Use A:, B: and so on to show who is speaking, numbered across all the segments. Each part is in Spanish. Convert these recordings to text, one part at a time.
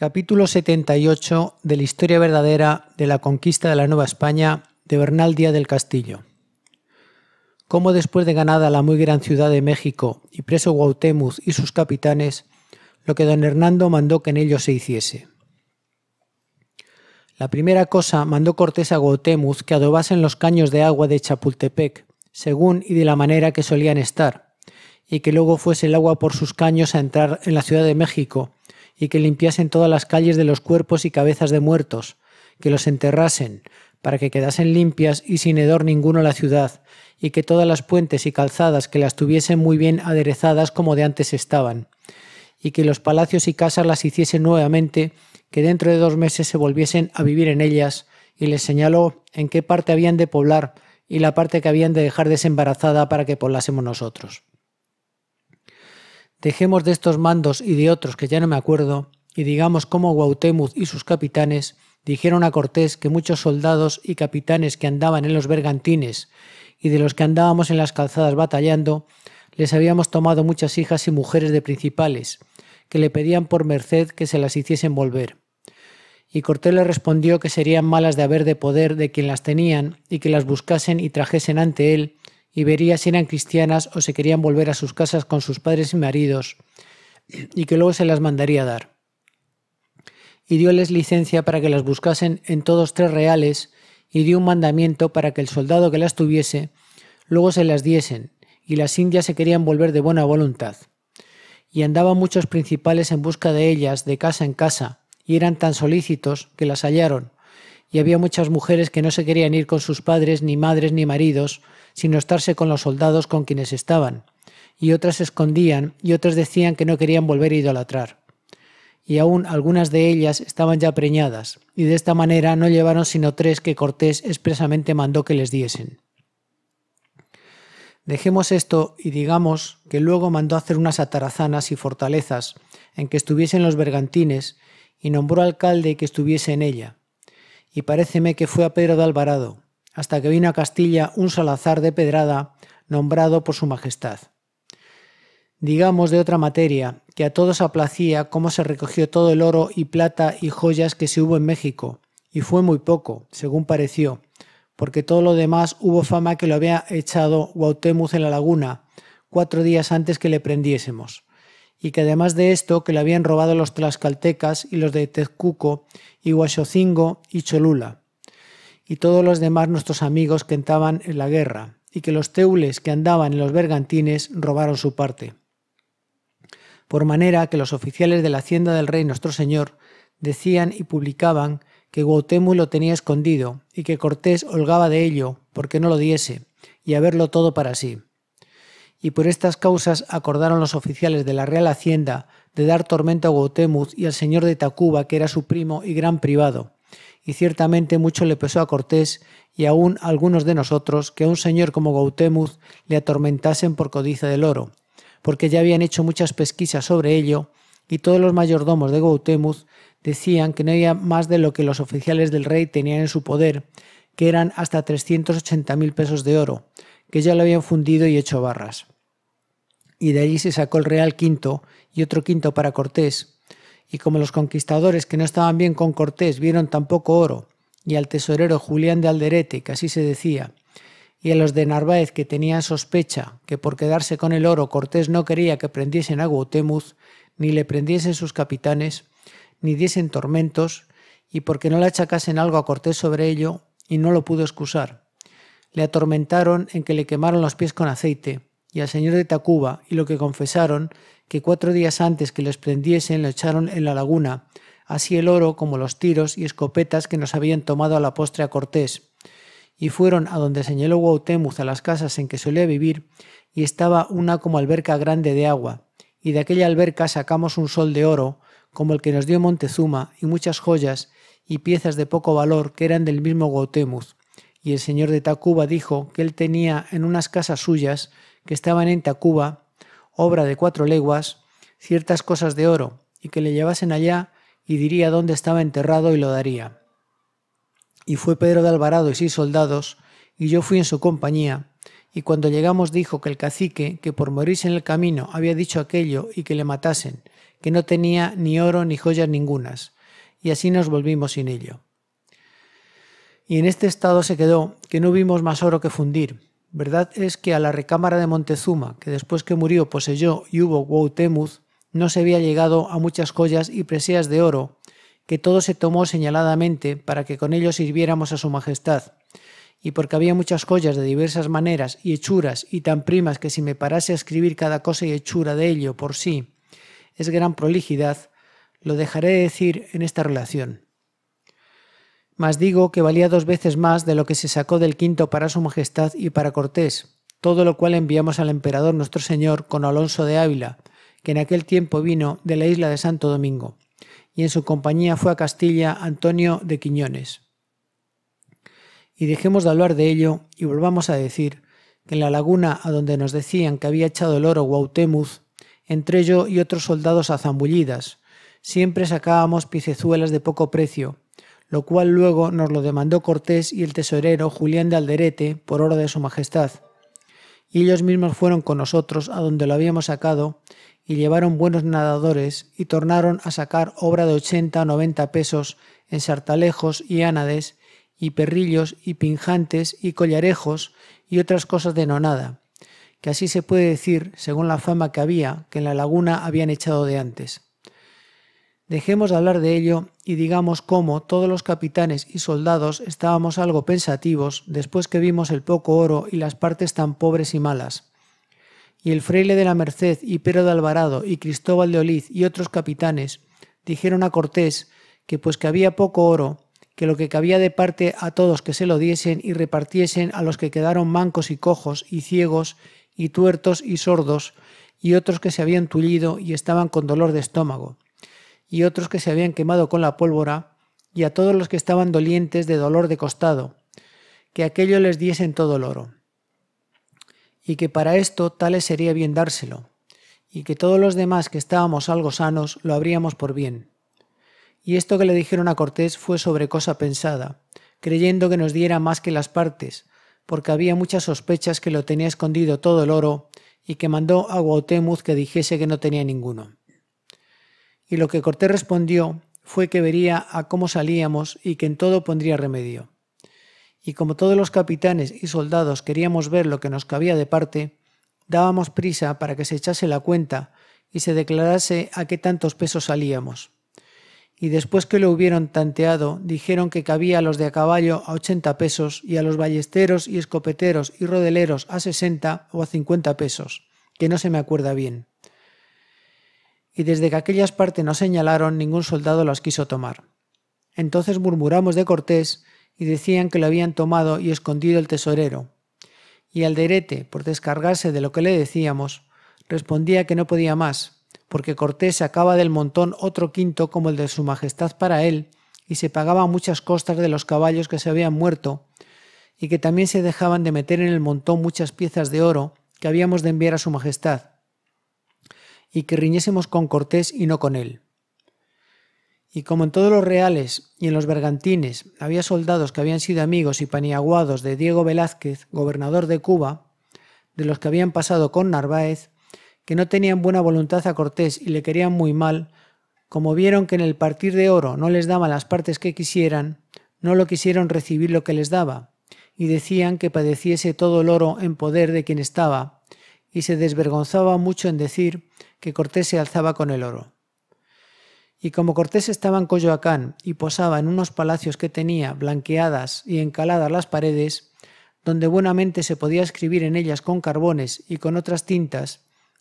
A: capítulo 78 de la historia verdadera de la conquista de la Nueva España de Bernal Díaz del Castillo. Cómo después de ganada la muy gran ciudad de México y preso Guautemuz y sus capitanes, lo que don Hernando mandó que en ello se hiciese. La primera cosa mandó Cortés a Gautemuz que adobasen los caños de agua de Chapultepec, según y de la manera que solían estar, y que luego fuese el agua por sus caños a entrar en la Ciudad de México, y que limpiasen todas las calles de los cuerpos y cabezas de muertos, que los enterrasen, para que quedasen limpias y sin hedor ninguno la ciudad, y que todas las puentes y calzadas que las tuviesen muy bien aderezadas como de antes estaban, y que los palacios y casas las hiciesen nuevamente, que dentro de dos meses se volviesen a vivir en ellas, y les señaló en qué parte habían de poblar y la parte que habían de dejar desembarazada para que poblásemos nosotros. Dejemos de estos mandos y de otros que ya no me acuerdo, y digamos cómo Guautemuz y sus capitanes dijeron a Cortés que muchos soldados y capitanes que andaban en los bergantines y de los que andábamos en las calzadas batallando, les habíamos tomado muchas hijas y mujeres de principales, que le pedían por merced que se las hiciesen volver. Y Cortés le respondió que serían malas de haber de poder de quien las tenían, y que las buscasen y trajesen ante él, y vería si eran cristianas o se querían volver a sus casas con sus padres y maridos, y que luego se las mandaría dar. Y dioles licencia para que las buscasen en todos tres reales, y dio un mandamiento para que el soldado que las tuviese luego se las diesen, y las indias se querían volver de buena voluntad. Y andaban muchos principales en busca de ellas de casa en casa, y eran tan solícitos que las hallaron, y había muchas mujeres que no se querían ir con sus padres, ni madres, ni maridos, sino estarse con los soldados con quienes estaban, y otras se escondían, y otras decían que no querían volver a idolatrar. Y aún algunas de ellas estaban ya preñadas, y de esta manera no llevaron sino tres que Cortés expresamente mandó que les diesen. Dejemos esto y digamos que luego mandó hacer unas atarazanas y fortalezas en que estuviesen los bergantines, y nombró alcalde que estuviese en ella, y paréceme que fue a Pedro de Alvarado, hasta que vino a Castilla un Salazar de Pedrada, nombrado por su majestad. Digamos de otra materia, que a todos aplacía cómo se recogió todo el oro y plata y joyas que se hubo en México, y fue muy poco, según pareció, porque todo lo demás hubo fama que lo había echado Guautemuz en la laguna, cuatro días antes que le prendiésemos y que además de esto que le habían robado los tlaxcaltecas y los de Tezcuco, y Huaxozingo y Cholula, y todos los demás nuestros amigos que entraban en la guerra, y que los teules que andaban en los bergantines robaron su parte. Por manera que los oficiales de la hacienda del rey nuestro señor decían y publicaban que Guatemoc lo tenía escondido y que Cortés holgaba de ello porque no lo diese y haberlo todo para sí y por estas causas acordaron los oficiales de la Real Hacienda de dar tormento a Gautemuz y al señor de Tacuba, que era su primo y gran privado. Y ciertamente mucho le pesó a Cortés y aún a algunos de nosotros que a un señor como Gautemuz le atormentasen por codicia del oro, porque ya habían hecho muchas pesquisas sobre ello, y todos los mayordomos de Gautemuz decían que no había más de lo que los oficiales del rey tenían en su poder, que eran hasta 380 mil pesos de oro, que ya lo habían fundido y hecho barras. Y de allí se sacó el real quinto y otro quinto para Cortés. Y como los conquistadores que no estaban bien con Cortés vieron tampoco oro, y al tesorero Julián de Alderete, que así se decía, y a los de Narváez que tenían sospecha que por quedarse con el oro Cortés no quería que prendiesen a Guatemuz, ni le prendiesen sus capitanes, ni diesen tormentos, y porque no le achacasen algo a Cortés sobre ello, y no lo pudo excusar le atormentaron en que le quemaron los pies con aceite, y al señor de Tacuba, y lo que confesaron, que cuatro días antes que los prendiesen lo echaron en la laguna, así el oro como los tiros y escopetas que nos habían tomado a la postre a Cortés. Y fueron a donde señaló Guautemuz a las casas en que solía vivir, y estaba una como alberca grande de agua, y de aquella alberca sacamos un sol de oro, como el que nos dio Montezuma, y muchas joyas y piezas de poco valor que eran del mismo Guautemuz y el señor de Tacuba dijo que él tenía en unas casas suyas que estaban en Tacuba, obra de cuatro leguas, ciertas cosas de oro, y que le llevasen allá y diría dónde estaba enterrado y lo daría. Y fue Pedro de Alvarado y seis soldados, y yo fui en su compañía, y cuando llegamos dijo que el cacique, que por morirse en el camino había dicho aquello y que le matasen, que no tenía ni oro ni joyas ningunas, y así nos volvimos sin ello y en este estado se quedó, que no vimos más oro que fundir. Verdad es que a la recámara de Montezuma, que después que murió poseyó y hubo Woutemuz, no se había llegado a muchas joyas y preseas de oro, que todo se tomó señaladamente para que con ello sirviéramos a su majestad. Y porque había muchas joyas de diversas maneras y hechuras y tan primas que si me parase a escribir cada cosa y hechura de ello por sí, es gran prolijidad, lo dejaré decir en esta relación. Mas digo que valía dos veces más de lo que se sacó del quinto para su majestad y para Cortés, todo lo cual enviamos al emperador nuestro señor con Alonso de Ávila, que en aquel tiempo vino de la isla de Santo Domingo, y en su compañía fue a Castilla Antonio de Quiñones. Y dejemos de hablar de ello y volvamos a decir que en la laguna a donde nos decían que había echado el oro Guautemuz, entre yo y otros soldados a zambullidas, siempre sacábamos picezuelas de poco precio, lo cual luego nos lo demandó Cortés y el tesorero Julián de Alderete por hora de su majestad. Y ellos mismos fueron con nosotros a donde lo habíamos sacado y llevaron buenos nadadores y tornaron a sacar obra de ochenta o noventa pesos en sartalejos y ánades y perrillos y pinjantes y collarejos y otras cosas de nonada, que así se puede decir, según la fama que había, que en la laguna habían echado de antes. Dejemos de hablar de ello y digamos cómo todos los capitanes y soldados estábamos algo pensativos después que vimos el poco oro y las partes tan pobres y malas. Y el fraile de la Merced y Pedro de Alvarado y Cristóbal de Oliz y otros capitanes dijeron a Cortés que pues que había poco oro, que lo que cabía de parte a todos que se lo diesen y repartiesen a los que quedaron mancos y cojos y ciegos y tuertos y sordos y otros que se habían tullido y estaban con dolor de estómago y otros que se habían quemado con la pólvora, y a todos los que estaban dolientes de dolor de costado, que aquello les diesen todo el oro, y que para esto tales sería bien dárselo, y que todos los demás que estábamos algo sanos lo habríamos por bien. Y esto que le dijeron a Cortés fue sobre cosa pensada, creyendo que nos diera más que las partes, porque había muchas sospechas que lo tenía escondido todo el oro, y que mandó a Guautemuz que dijese que no tenía ninguno. Y lo que Cortés respondió fue que vería a cómo salíamos y que en todo pondría remedio. Y como todos los capitanes y soldados queríamos ver lo que nos cabía de parte, dábamos prisa para que se echase la cuenta y se declarase a qué tantos pesos salíamos. Y después que lo hubieron tanteado, dijeron que cabía a los de a caballo a ochenta pesos y a los ballesteros y escopeteros y rodeleros a sesenta o a cincuenta pesos, que no se me acuerda bien y desde que aquellas partes no señalaron ningún soldado las quiso tomar. Entonces murmuramos de Cortés y decían que lo habían tomado y escondido el tesorero. Y Alderete, por descargarse de lo que le decíamos, respondía que no podía más, porque Cortés sacaba del montón otro quinto como el de su majestad para él, y se pagaba muchas costas de los caballos que se habían muerto, y que también se dejaban de meter en el montón muchas piezas de oro que habíamos de enviar a su majestad, y que riñésemos con Cortés y no con él. Y como en todos los reales y en los bergantines había soldados que habían sido amigos y paniaguados de Diego Velázquez, gobernador de Cuba, de los que habían pasado con Narváez, que no tenían buena voluntad a Cortés y le querían muy mal, como vieron que en el partir de oro no les daba las partes que quisieran, no lo quisieron recibir lo que les daba, y decían que padeciese todo el oro en poder de quien estaba, y se desvergonzaba mucho en decir que Cortés se alzaba con el oro. Y como Cortés estaba en Coyoacán y posaba en unos palacios que tenía blanqueadas y encaladas las paredes, donde buenamente se podía escribir en ellas con carbones y con otras tintas,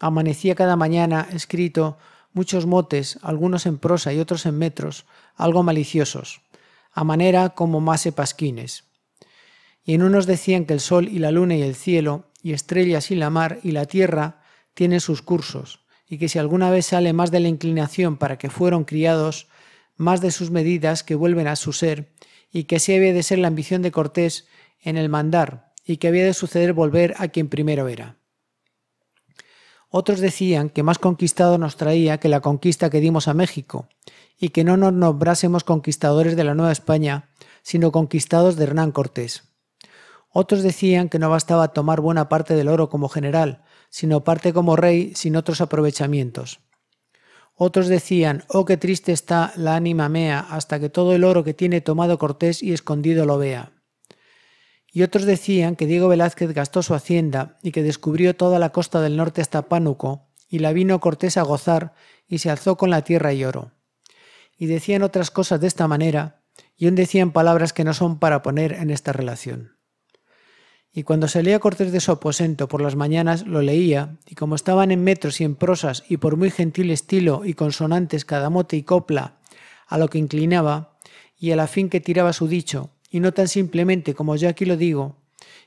A: amanecía cada mañana escrito muchos motes, algunos en prosa y otros en metros, algo maliciosos, a manera como mase pasquines. Y en unos decían que el sol y la luna y el cielo, y estrellas y la mar y la tierra tienen sus cursos, y que si alguna vez sale más de la inclinación para que fueron criados, más de sus medidas que vuelven a su ser, y que así había de ser la ambición de Cortés en el mandar, y que había de suceder volver a quien primero era. Otros decían que más conquistado nos traía que la conquista que dimos a México, y que no nos nombrásemos conquistadores de la Nueva España, sino conquistados de Hernán Cortés. Otros decían que no bastaba tomar buena parte del oro como general, sino parte como rey sin otros aprovechamientos. Otros decían, oh, qué triste está la ánima mea, hasta que todo el oro que tiene tomado Cortés y escondido lo vea. Y otros decían que Diego Velázquez gastó su hacienda y que descubrió toda la costa del norte hasta Pánuco, y la vino Cortés a gozar y se alzó con la tierra y oro. Y decían otras cosas de esta manera, y aún decían palabras que no son para poner en esta relación y cuando salía Cortés de su aposento por las mañanas lo leía, y como estaban en metros y en prosas, y por muy gentil estilo y consonantes cada mote y copla, a lo que inclinaba, y a la fin que tiraba su dicho, y no tan simplemente como yo aquí lo digo,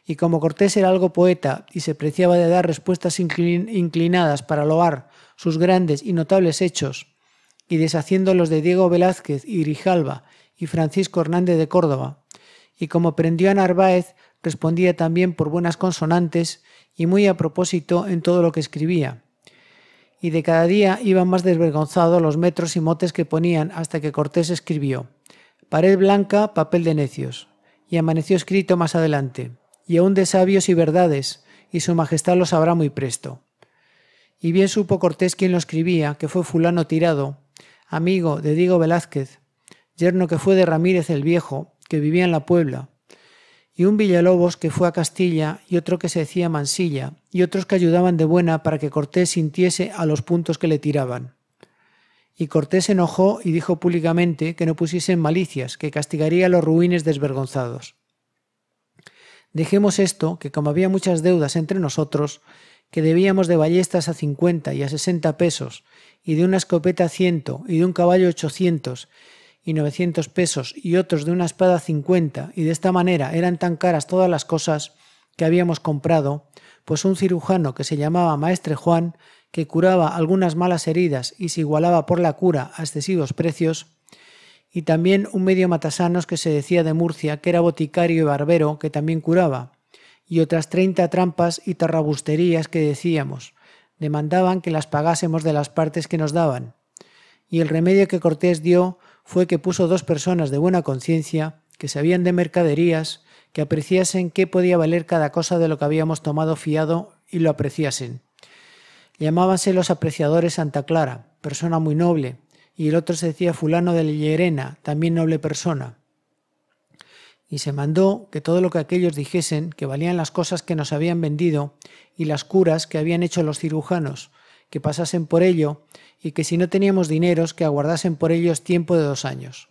A: y como Cortés era algo poeta y se preciaba de dar respuestas inclinadas para loar sus grandes y notables hechos, y deshaciendo los de Diego Velázquez y Grijalva y Francisco Hernández de Córdoba, y como prendió a Narváez respondía también por buenas consonantes y muy a propósito en todo lo que escribía. Y de cada día iban más desvergonzados los metros y motes que ponían hasta que Cortés escribió Pared blanca, papel de necios. Y amaneció escrito más adelante, y aún de sabios y verdades, y su majestad lo sabrá muy presto. Y bien supo Cortés quien lo escribía, que fue fulano tirado, amigo de Diego Velázquez, yerno que fue de Ramírez el Viejo, que vivía en la Puebla, y un Villalobos que fue a Castilla, y otro que se decía Mansilla, y otros que ayudaban de buena para que Cortés sintiese a los puntos que le tiraban. Y Cortés se enojó y dijo públicamente que no pusiesen malicias, que castigaría a los ruines desvergonzados. Dejemos esto, que como había muchas deudas entre nosotros, que debíamos de ballestas a cincuenta y a sesenta pesos, y de una escopeta a ciento, y de un caballo ochocientos, y 900 pesos y otros de una espada 50, y de esta manera eran tan caras todas las cosas que habíamos comprado, pues un cirujano que se llamaba Maestre Juan, que curaba algunas malas heridas y se igualaba por la cura a excesivos precios, y también un medio matasanos que se decía de Murcia, que era boticario y barbero, que también curaba, y otras treinta trampas y tarrabusterías que decíamos, demandaban que las pagásemos de las partes que nos daban. Y el remedio que Cortés dio fue que puso dos personas de buena conciencia, que sabían de mercaderías, que apreciasen qué podía valer cada cosa de lo que habíamos tomado fiado y lo apreciasen. Llamábanse los apreciadores Santa Clara, persona muy noble, y el otro se decía fulano de Llerena, también noble persona. Y se mandó que todo lo que aquellos dijesen, que valían las cosas que nos habían vendido y las curas que habían hecho los cirujanos, que pasasen por ello y que si no teníamos dineros que aguardasen por ellos tiempo de dos años.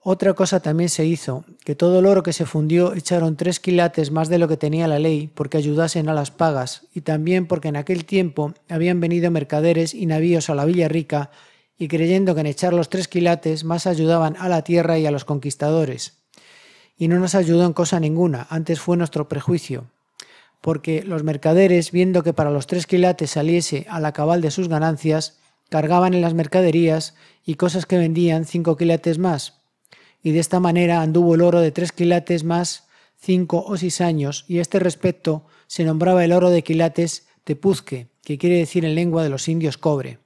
A: Otra cosa también se hizo, que todo el oro que se fundió echaron tres quilates más de lo que tenía la ley, porque ayudasen a las pagas, y también porque en aquel tiempo habían venido mercaderes y navíos a la Villa Rica, y creyendo que en echar los tres quilates más ayudaban a la tierra y a los conquistadores. Y no nos ayudó en cosa ninguna, antes fue nuestro prejuicio porque los mercaderes, viendo que para los tres quilates saliese a la cabal de sus ganancias, cargaban en las mercaderías y cosas que vendían cinco quilates más. Y de esta manera anduvo el oro de tres quilates más cinco o seis años, y a este respecto se nombraba el oro de quilates tepuzque, que quiere decir en lengua de los indios cobre.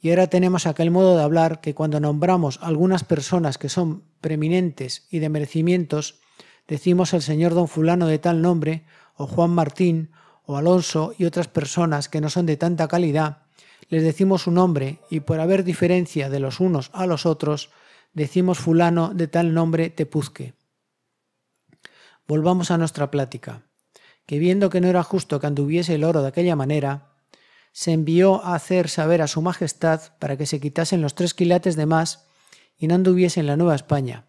A: Y ahora tenemos aquel modo de hablar que cuando nombramos algunas personas que son preeminentes y de merecimientos, decimos el señor don fulano de tal nombre o Juan Martín, o Alonso y otras personas que no son de tanta calidad, les decimos su nombre y por haber diferencia de los unos a los otros, decimos fulano de tal nombre Tepuzque. Volvamos a nuestra plática, que viendo que no era justo que anduviese el oro de aquella manera, se envió a hacer saber a su majestad para que se quitasen los tres quilates de más y no anduviese en la Nueva España,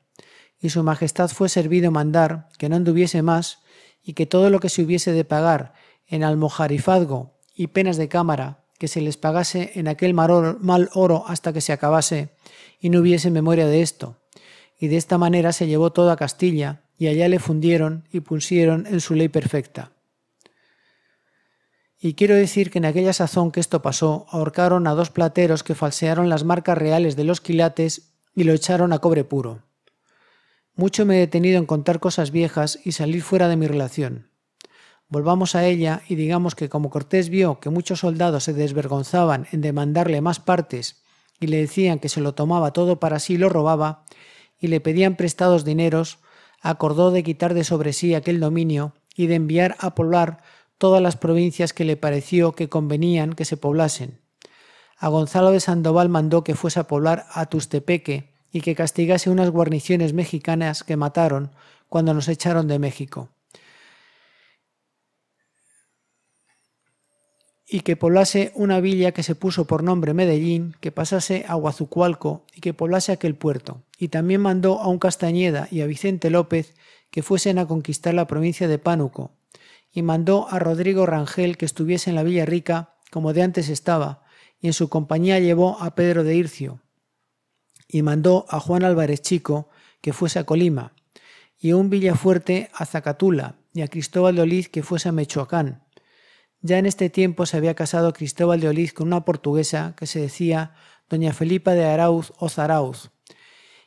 A: y su majestad fue servido mandar que no anduviese más y que todo lo que se hubiese de pagar en almojarifazgo y penas de cámara que se les pagase en aquel mal oro hasta que se acabase y no hubiese memoria de esto. Y de esta manera se llevó todo a Castilla y allá le fundieron y pusieron en su ley perfecta. Y quiero decir que en aquella sazón que esto pasó, ahorcaron a dos plateros que falsearon las marcas reales de los quilates y lo echaron a cobre puro. Mucho me he detenido en contar cosas viejas y salir fuera de mi relación. Volvamos a ella y digamos que como Cortés vio que muchos soldados se desvergonzaban en demandarle más partes y le decían que se lo tomaba todo para sí y lo robaba, y le pedían prestados dineros, acordó de quitar de sobre sí aquel dominio y de enviar a poblar todas las provincias que le pareció que convenían que se poblasen. A Gonzalo de Sandoval mandó que fuese a poblar a Tustepeque, y que castigase unas guarniciones mexicanas que mataron cuando nos echaron de México. y que poblase una villa que se puso por nombre Medellín, que pasase a Guazucualco y que poblase aquel puerto. Y también mandó a un Castañeda y a Vicente López que fuesen a conquistar la provincia de Pánuco. Y mandó a Rodrigo Rangel que estuviese en la Villa Rica, como de antes estaba, y en su compañía llevó a Pedro de Ircio y mandó a Juan Álvarez Chico que fuese a Colima, y a un Villafuerte a Zacatula, y a Cristóbal de Oliz que fuese a Mechoacán. Ya en este tiempo se había casado Cristóbal de Oliz con una portuguesa que se decía doña Felipa de Arauz o Zarauz,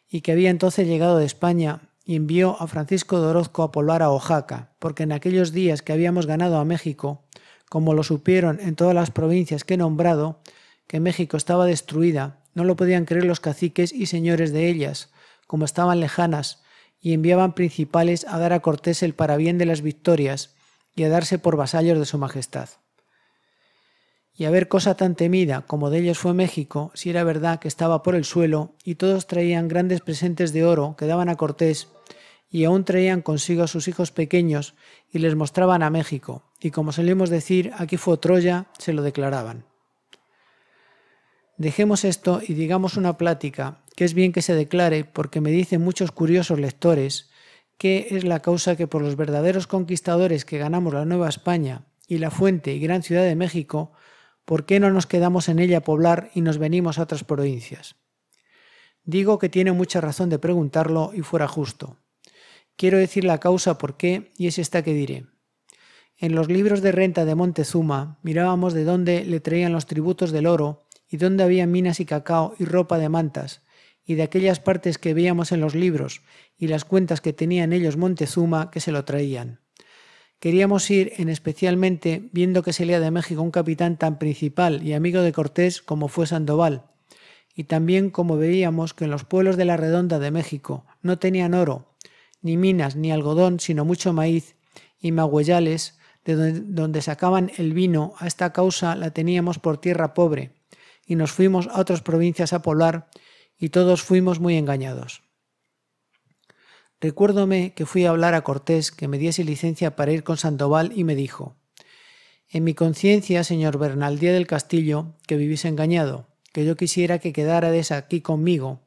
A: y que había entonces llegado de España y envió a Francisco de Orozco a poblar a Oaxaca, porque en aquellos días que habíamos ganado a México, como lo supieron en todas las provincias que he nombrado, que México estaba destruida, no lo podían creer los caciques y señores de ellas, como estaban lejanas, y enviaban principales a dar a Cortés el parabién de las victorias y a darse por vasallos de su majestad. Y a ver cosa tan temida como de ellos fue México, si era verdad que estaba por el suelo, y todos traían grandes presentes de oro que daban a Cortés, y aún traían consigo a sus hijos pequeños y les mostraban a México, y como solemos decir, aquí fue Troya, se lo declaraban. Dejemos esto y digamos una plática, que es bien que se declare, porque me dicen muchos curiosos lectores qué es la causa que por los verdaderos conquistadores que ganamos la Nueva España y la fuente y gran ciudad de México, ¿por qué no nos quedamos en ella a poblar y nos venimos a otras provincias? Digo que tiene mucha razón de preguntarlo y fuera justo. Quiero decir la causa por qué y es esta que diré. En los libros de renta de Montezuma mirábamos de dónde le traían los tributos del oro y donde había minas y cacao y ropa de mantas, y de aquellas partes que veíamos en los libros y las cuentas que tenían ellos Montezuma que se lo traían. Queríamos ir en especialmente viendo que se salía de México un capitán tan principal y amigo de Cortés como fue Sandoval, y también como veíamos que en los pueblos de la Redonda de México no tenían oro, ni minas, ni algodón, sino mucho maíz y magüeyales, de donde sacaban el vino, a esta causa la teníamos por tierra pobre, y nos fuimos a otras provincias a poblar y todos fuimos muy engañados. Recuérdome que fui a hablar a Cortés que me diese licencia para ir con Sandoval y me dijo, En mi conciencia, señor Bernaldía del Castillo, que vivís engañado, que yo quisiera que quedárades aquí conmigo,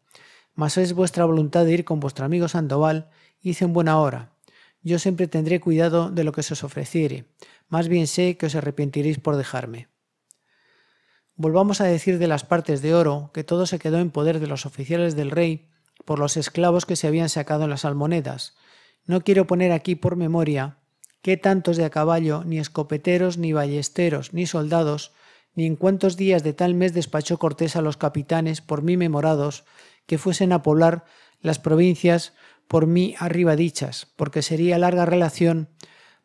A: mas es vuestra voluntad de ir con vuestro amigo Sandoval, hice en buena hora. Yo siempre tendré cuidado de lo que se os ofreciere, más bien sé que os arrepentiréis por dejarme. Volvamos a decir de las partes de oro que todo se quedó en poder de los oficiales del rey por los esclavos que se habían sacado en las almonedas. No quiero poner aquí por memoria qué tantos de a caballo, ni escopeteros, ni ballesteros, ni soldados, ni en cuántos días de tal mes despachó Cortés a los capitanes por mí memorados que fuesen a poblar las provincias por mí arriba dichas, porque sería larga relación.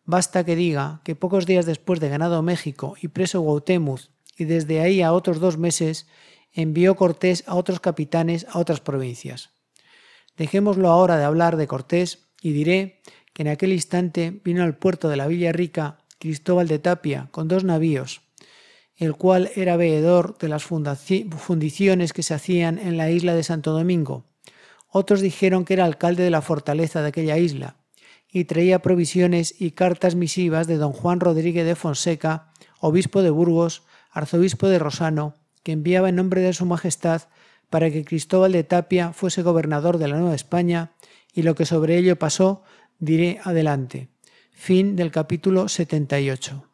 A: Basta que diga que pocos días después de ganado México y preso Gautemuz, y desde ahí a otros dos meses envió Cortés a otros capitanes a otras provincias. Dejémoslo ahora de hablar de Cortés y diré que en aquel instante vino al puerto de la Villa Rica Cristóbal de Tapia con dos navíos, el cual era veedor de las fundiciones que se hacían en la isla de Santo Domingo. Otros dijeron que era alcalde de la fortaleza de aquella isla, y traía provisiones y cartas misivas de don Juan Rodríguez de Fonseca, obispo de Burgos, arzobispo de Rosano, que enviaba en nombre de su Majestad para que Cristóbal de Tapia fuese gobernador de la Nueva España, y lo que sobre ello pasó diré adelante. Fin del capítulo 78.